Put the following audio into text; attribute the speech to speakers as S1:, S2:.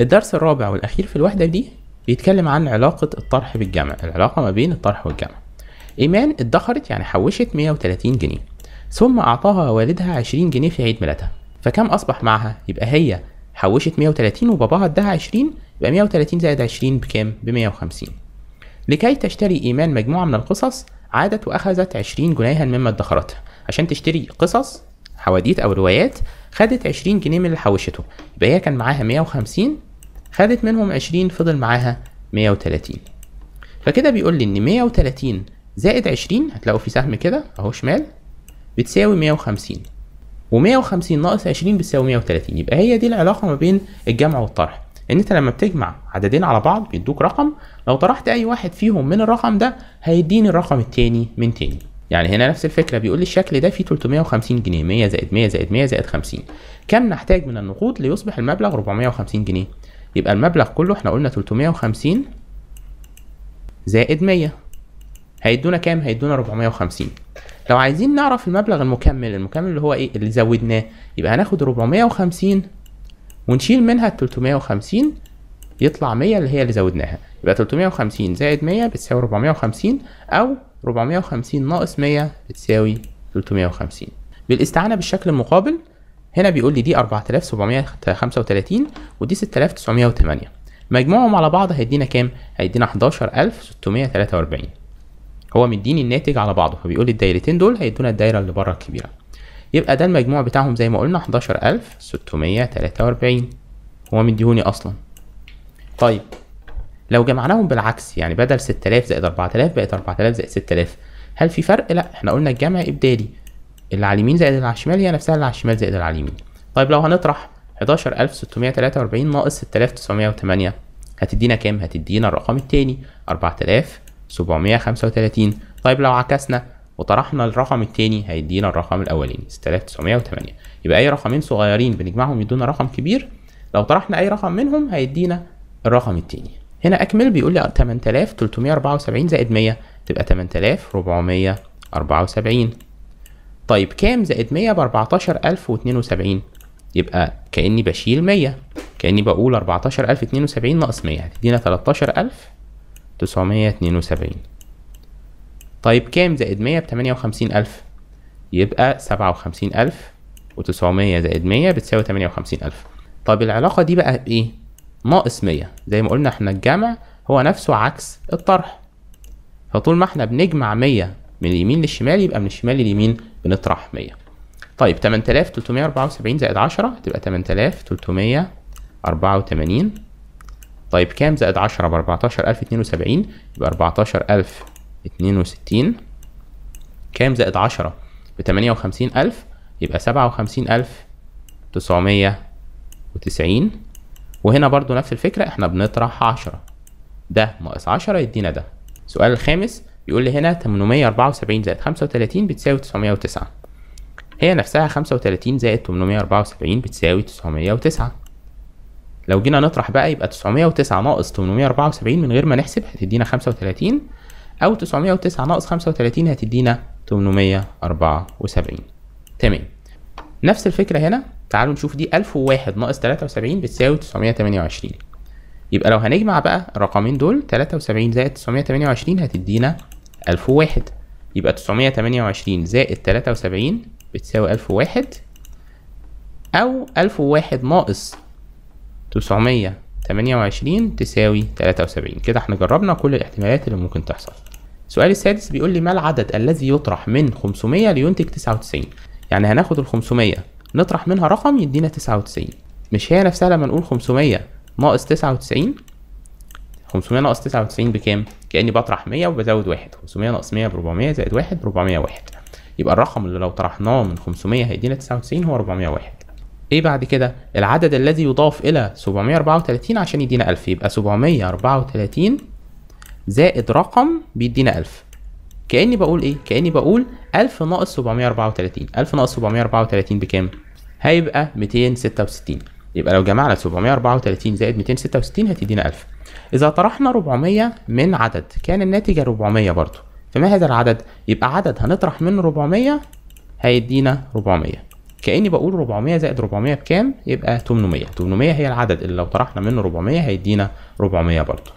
S1: الدرس الرابع والأخير في الوحدة دي بيتكلم عن علاقة الطرح بالجمع العلاقة ما بين الطرح والجمع إيمان ادخرت يعني حوشت 130 جنيه ثم أعطاها والدها 20 جنيه في عيد ميلادها فكم أصبح معها؟ يبقى هي حوشت 130 وباباها اداها 20 يبقى 130 زائد 20 بكام؟ ب 150 لكي تشتري إيمان مجموعة من القصص عادت وأخذت 20 جنيها مما ادخرتها عشان تشتري قصص حواديت أو روايات خدت 20 جنيه من اللي حوشته يبقى هي كان معاها 150 خدت منهم 20 فضل معاها 130 فكده بيقول لي ان 130 زائد 20 هتلاقوا في سهم كده اهو شمال بتساوي 150 و150 ناقص 20 بتساوي 130 يبقى هي دي العلاقه ما بين الجمع والطرح ان انت لما بتجمع عددين على بعض بيدوك رقم لو طرحت اي واحد فيهم من الرقم ده هيديني الرقم التاني من تاني يعني هنا نفس الفكره بيقول لي الشكل ده فيه 350 جنيه 100 زائد 100 زائد 100 زائد 50 كم نحتاج من النقود ليصبح المبلغ 450 جنيه يبقى المبلغ كله احنا قلنا 350 زائد 100 هيدونا كام هيدونا 450 لو عايزين نعرف المبلغ المكمل المكمل اللي هو ايه اللي زودناه يبقى هناخد 450 ونشيل منها ال 350 يطلع 100 اللي هي اللي زودناها يبقى 350 زائد 100 بتساوي 450 او 450 ناقص 100 بتساوي 350 بالاستعانة بالشكل المقابل هنا بيقول لي دي 4735 ودي 6908 مجموعهم على بعض هيدينا كام هيدينا 11643 هو مديني الناتج على بعضه فبيقول لي الدايرتين دول هيدونا الدايره اللي بره الكبيره يبقى ده المجموع بتاعهم زي ما قلنا 11643 هو مديهوني اصلا طيب لو جمعناهم بالعكس يعني بدل 6000 زائد 4000 بقت 4000 زائد 6000 هل في فرق لا احنا قلنا الجمع ابدالي اللي على اليمين زائد اللي على الشمال هي نفسها اللي على الشمال زائد اللي على اليمين طيب لو هنطرح 11643 ناقص 6908 هتدينا كام هتدينا الرقم الثاني 4735 طيب لو عكسنا وطرحنا الرقم الثاني هيدينا الرقم الاولاني 6908 يبقى اي رقمين صغيرين بنجمعهم يدونا رقم كبير لو طرحنا اي رقم منهم هيدينا الرقم الثاني هنا اكمل بيقول لي 8374 زائد 100 تبقى 8474 طيب كام زائد 100 ب 14072 يبقى كأني بشيل 100 كأني بقول 14072 ناقص 100 هتدينا 13972 طيب كام زائد 100 ب 58000 يبقى 57900 زائد 100 بتساوي 58000 طب العلاقة دي بقى ايه؟ ناقص 100 زي ما قلنا احنا الجمع هو نفسه عكس الطرح فطول ما احنا بنجمع 100 من اليمين للشمال يبقى من الشمال لليمين بنطرح 100 طيب 8374 زائد 10 هتبقى 8384 طيب كام زائد 10 ب 14072 يبقى 14062 كام زائد 10 ب 58000 يبقى 57990 وهنا برضو نفس الفكرة احنا بنطرح 10 ده ناقص 10 يدينا ده السؤال الخامس يقول لي هنا 874 زائد 35 بتساوي 909 هي نفسها 35 زائد 874 بتساوي 909 لو جينا نطرح بقى يبقى 909 ناقص 874 من غير ما نحسب هتدينا 35 او 909 ناقص 35 هتدينا 874 تمام نفس الفكرة هنا تعالوا نشوف دي 1001 ناقص 73 بتساوي 928 يبقى لو هنجمع بقى الرقمين دول 73 زائد 928 هتدينا ألف وواحد يبقى تسعمية تمانية وعشرين زائد تلاتة وسبعين بتساوي ألف وواحد أو ألف وواحد ناقص تسعمية تمانية وعشرين تساوي تلاتة وسبعين كده احنا جربنا كل الاحتمالات اللي ممكن تحصل السؤال السادس بيقول لي ما العدد الذي يطرح من خمسمية لينتج تسعة وتسعين يعني هناخد الخمسمية نطرح منها رقم يدينا تسعة وتسعين مش هي نفسها لما نقول خمسمية ناقص تسعة وتسعين 500 ناقص 99 بكام؟ كأني بطرح 100 وبزود واحد 500 ناقص 100 ب 400 زائد واحد 401 يبقى الرقم اللي لو طرحناه من 500 هيدينا 99 هو 401 ايه بعد كده العدد الذي يضاف الى 734 عشان يدينا 1000 يبقى 734 زائد رقم بيدينا 1000 كاني بقول ايه كاني بقول 1000 ناقص 734 1000 ناقص 734 بكام هيبقى 266 يبقى لو جمعنا 734 زائد 266 هتدينا 1000 إذا طرحنا 400 من عدد كان الناتج 400 برضو فما هذا العدد؟ يبقى عدد هنطرح منه 400 هيدينا 400 كأني بقول 400 زائد 400 بكام؟ يبقى 800 800 هي العدد اللي لو طرحنا منه 400 هيدينا 400 برضو